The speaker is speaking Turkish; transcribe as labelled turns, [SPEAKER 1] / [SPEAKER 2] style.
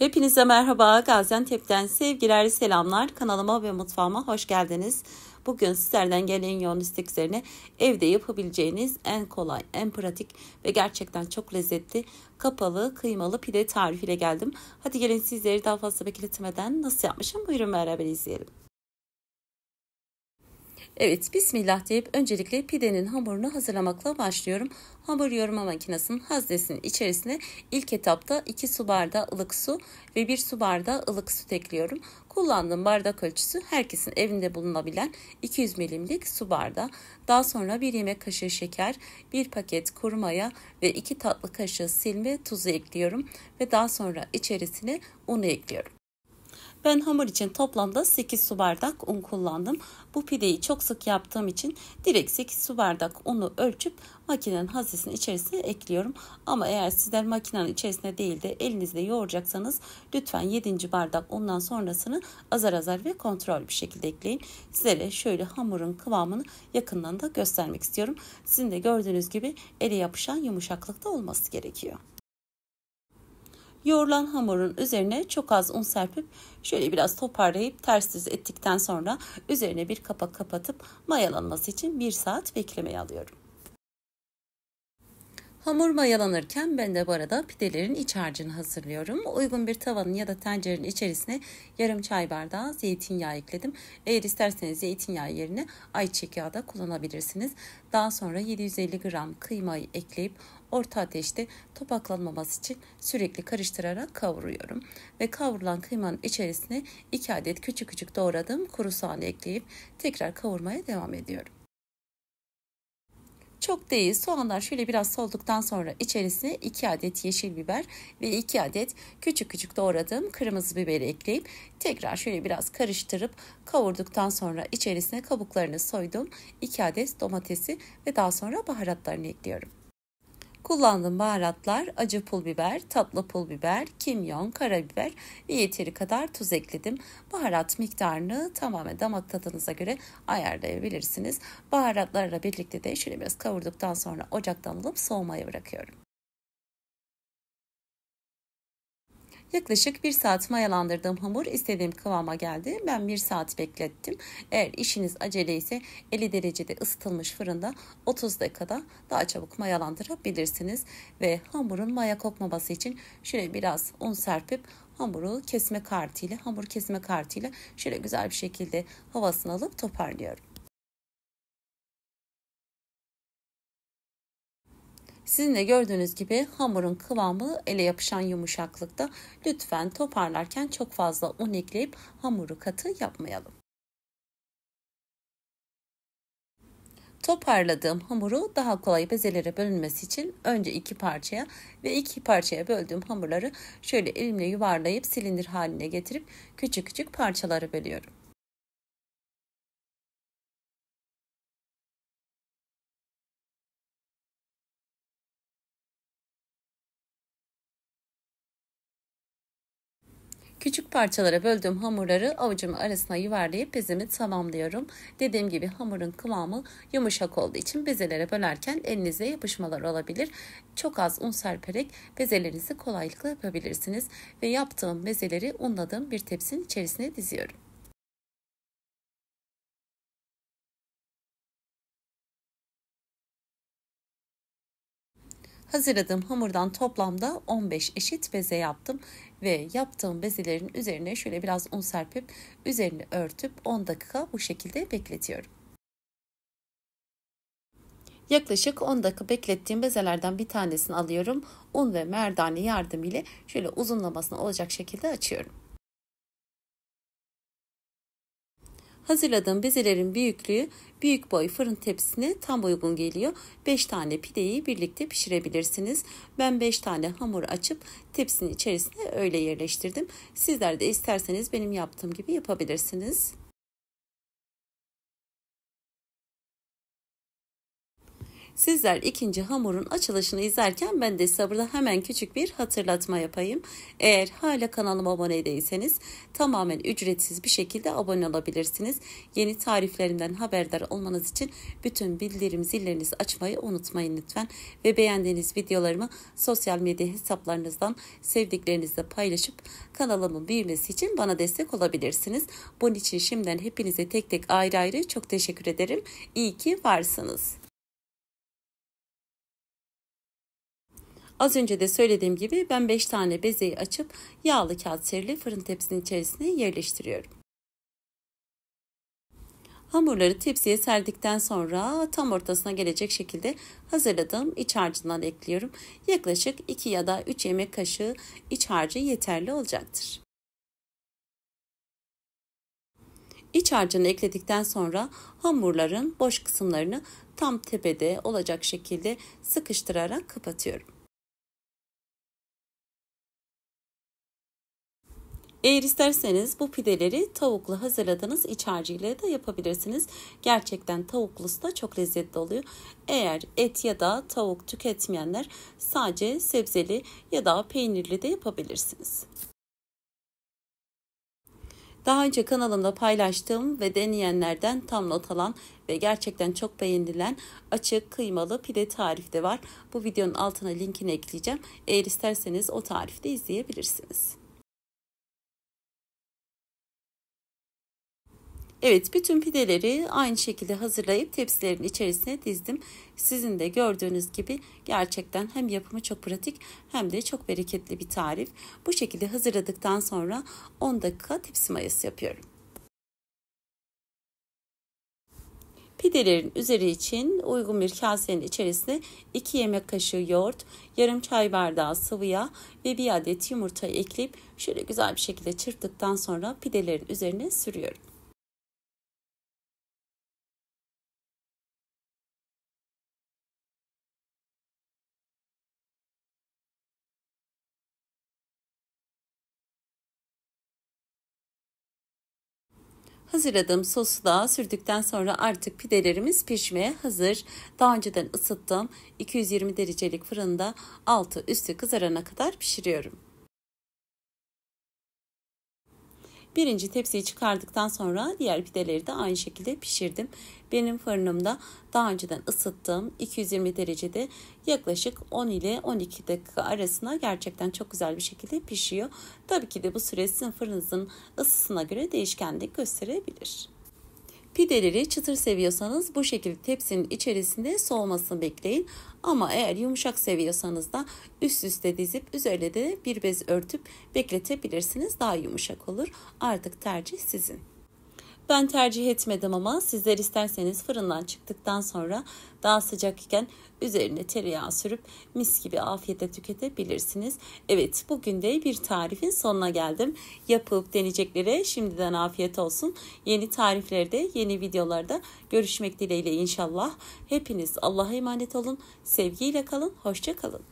[SPEAKER 1] Hepinize merhaba. Gaziantep'ten sevgiler, selamlar. Kanalıma ve mutfağıma hoş geldiniz. Bugün sizlerden gelen yoğun istek üzerine evde yapabileceğiniz en kolay, en pratik ve gerçekten çok lezzetli kapalı kıymalı pide tarifiyle geldim. Hadi gelin sizleri daha fazla bekletmeden nasıl yapmışım buyurun beraber izleyelim. Evet bismillah deyip öncelikle pidenin hamurunu hazırlamakla başlıyorum. Hamur yoğurma makinesinin haznesinin içerisine ilk etapta 2 su bardağı ılık su ve 1 su bardağı ılık süt ekliyorum. Kullandığım bardak ölçüsü herkesin evinde bulunabilen 200 milimlik su bardağı. Daha sonra 1 yemek kaşığı şeker, 1 paket kuru maya ve 2 tatlı kaşığı silme tuzu ekliyorum ve daha sonra içerisine unu ekliyorum. Ben hamur için toplamda 8 su bardak un kullandım. Bu pideyi çok sık yaptığım için direkt 8 su bardak unu ölçüp makinenin haznesinin içerisine ekliyorum. Ama eğer sizler makinenin içerisine değil de elinizle yoğuracaksanız lütfen 7. bardak undan sonrasını azar azar ve kontrol bir şekilde ekleyin. Sizlere şöyle hamurun kıvamını yakından da göstermek istiyorum. Sizin de gördüğünüz gibi ele yapışan yumuşaklıkta olması gerekiyor. Yoğrulan hamurun üzerine çok az un serpip şöyle biraz toparlayıp ters düz ettikten sonra üzerine bir kapak kapatıp mayalanması için 1 saat beklemeye alıyorum. Hamur mayalanırken ben de bu arada pidelerin iç harcını hazırlıyorum. Uygun bir tavanın ya da tencerenin içerisine yarım çay bardağı zeytinyağı ekledim. Eğer isterseniz zeytinyağı yerine ayçiçek yağı da kullanabilirsiniz. Daha sonra 750 gram kıymayı ekleyip orta ateşte topaklanmaması için sürekli karıştırarak kavuruyorum. Ve kavrulan kıymanın içerisine 2 adet küçük küçük doğradığım kuru soğan ekleyip tekrar kavurmaya devam ediyorum. Çok değil soğanlar şöyle biraz solduktan sonra içerisine 2 adet yeşil biber ve 2 adet küçük küçük doğradığım kırmızı biberi ekleyip tekrar şöyle biraz karıştırıp kavurduktan sonra içerisine kabuklarını soydum 2 adet domatesi ve daha sonra baharatlarını ekliyorum. Kullandığım baharatlar acı pul biber, tatlı pul biber, kimyon, karabiber ve yeteri kadar tuz ekledim. Baharat miktarını tamamen damak tadınıza göre ayarlayabilirsiniz. Baharatlarla birlikte de şöyle biraz kavurduktan sonra ocaktan alıp soğumaya bırakıyorum. Yaklaşık bir saat mayalandırdığım hamur istediğim kıvama geldi. Ben bir saat beklettim. Eğer işiniz acele ise 50 derecede ısıtılmış fırında 30 dakikada daha çabuk mayalandırabilirsiniz. Ve hamurun maya kokmaması için şöyle biraz un serpip hamuru kesme kartı ile hamur kesme kartı ile şöyle güzel bir şekilde havasını alıp toparlıyorum. Sizin de gördüğünüz gibi hamurun kıvamı ele yapışan yumuşaklıkta. Lütfen toparlarken çok fazla un ekleyip hamuru katı yapmayalım. Toparladığım hamuru daha kolay bezelere bölünmesi için önce iki parçaya ve iki parçaya böldüğüm hamurları şöyle elimle yuvarlayıp silindir haline getirip küçük küçük parçalara bölüyorum. Küçük parçalara böldüğüm hamurları avucumun arasına yuvarlayıp bezimi tamamlıyorum. Dediğim gibi hamurun kıvamı yumuşak olduğu için bezelere bölerken elinize yapışmalar olabilir. Çok az un serperek bezelerinizi kolaylıkla yapabilirsiniz. Ve yaptığım bezeleri unladığım bir tepsinin içerisine diziyorum. Hazırladığım hamurdan toplamda 15 eşit beze yaptım ve yaptığım bezelerin üzerine şöyle biraz un serpip üzerini örtüp 10 dakika bu şekilde bekletiyorum. Yaklaşık 10 dakika beklettiğim bezelerden bir tanesini alıyorum. Un ve merdane yardımıyla şöyle uzunlamasına olacak şekilde açıyorum. Hazırladığım bezelerin büyüklüğü büyük boy fırın tepsisine tam uygun geliyor. 5 tane pideyi birlikte pişirebilirsiniz. Ben 5 tane hamur açıp tepsinin içerisine öyle yerleştirdim. Sizler de isterseniz benim yaptığım gibi yapabilirsiniz. Sizler ikinci hamurun açılışını izlerken ben de sabırla hemen küçük bir hatırlatma yapayım. Eğer hala kanalıma abone değilseniz tamamen ücretsiz bir şekilde abone olabilirsiniz. Yeni tariflerimden haberdar olmanız için bütün bildirim zillerinizi açmayı unutmayın lütfen. Ve beğendiğiniz videolarımı sosyal medya hesaplarınızdan sevdiklerinizle paylaşıp kanalımın büyümesi için bana destek olabilirsiniz. Bunun için şimdiden hepinize tek tek ayrı ayrı çok teşekkür ederim. İyi ki varsınız. Az önce de söylediğim gibi ben 5 tane bezeyi açıp yağlı kağıt serili fırın tepsinin içerisine yerleştiriyorum. Hamurları tepsiye serdikten sonra tam ortasına gelecek şekilde hazırladığım iç harcından ekliyorum. Yaklaşık 2 ya da 3 yemek kaşığı iç harcı yeterli olacaktır. İç harcını ekledikten sonra hamurların boş kısımlarını tam tepede olacak şekilde sıkıştırarak kapatıyorum. Eğer isterseniz bu pideleri tavuklu hazırladığınız iç harcıyla da yapabilirsiniz. Gerçekten tavuklusu da çok lezzetli oluyor. Eğer et ya da tavuk tüketmeyenler sadece sebzeli ya da peynirli de yapabilirsiniz. Daha önce kanalımda paylaştığım ve deneyenlerden tam not alan ve gerçekten çok beğenilen açık kıymalı pide tarifi de var. Bu videonun altına linkini ekleyeceğim. Eğer isterseniz o tarifi de izleyebilirsiniz. Evet bütün pideleri aynı şekilde hazırlayıp tepsilerin içerisine dizdim. Sizin de gördüğünüz gibi gerçekten hem yapımı çok pratik hem de çok bereketli bir tarif. Bu şekilde hazırladıktan sonra 10 dakika tepsi mayası yapıyorum. Pidelerin üzeri için uygun bir kasenin içerisine 2 yemek kaşığı yoğurt, yarım çay bardağı sıvı yağ ve bir adet yumurta ekleyip şöyle güzel bir şekilde çırptıktan sonra pidelerin üzerine sürüyorum. Hazırladığım sosu da sürdükten sonra artık pidelerimiz pişmeye hazır. Daha önceden ısıttığım 220 derecelik fırında altı üstü kızarana kadar pişiriyorum. Birinci tepsiyi çıkardıktan sonra diğer pideleri de aynı şekilde pişirdim. Benim fırınımda daha önceden ısıttığım 220 derecede yaklaşık 10 ile 12 dakika arasında gerçekten çok güzel bir şekilde pişiyor. Tabii ki de bu süre sizin fırınınızın ısısına göre değişkenlik gösterebilir. Pideleri çıtır seviyorsanız bu şekilde tepsinin içerisinde soğumasını bekleyin. Ama eğer yumuşak seviyorsanız da üst üste dizip üzerine de bir bez örtüp bekletebilirsiniz. Daha yumuşak olur. Artık tercih sizin. Ben tercih etmedim ama sizler isterseniz fırından çıktıktan sonra daha sıcak iken üzerine tereyağı sürüp mis gibi afiyetle tüketebilirsiniz. Evet bugün de bir tarifin sonuna geldim. Yapıp deneyeceklere şimdiden afiyet olsun. Yeni tariflerde yeni videolarda görüşmek dileğiyle inşallah. Hepiniz Allah'a emanet olun. Sevgiyle kalın. hoşçakalın.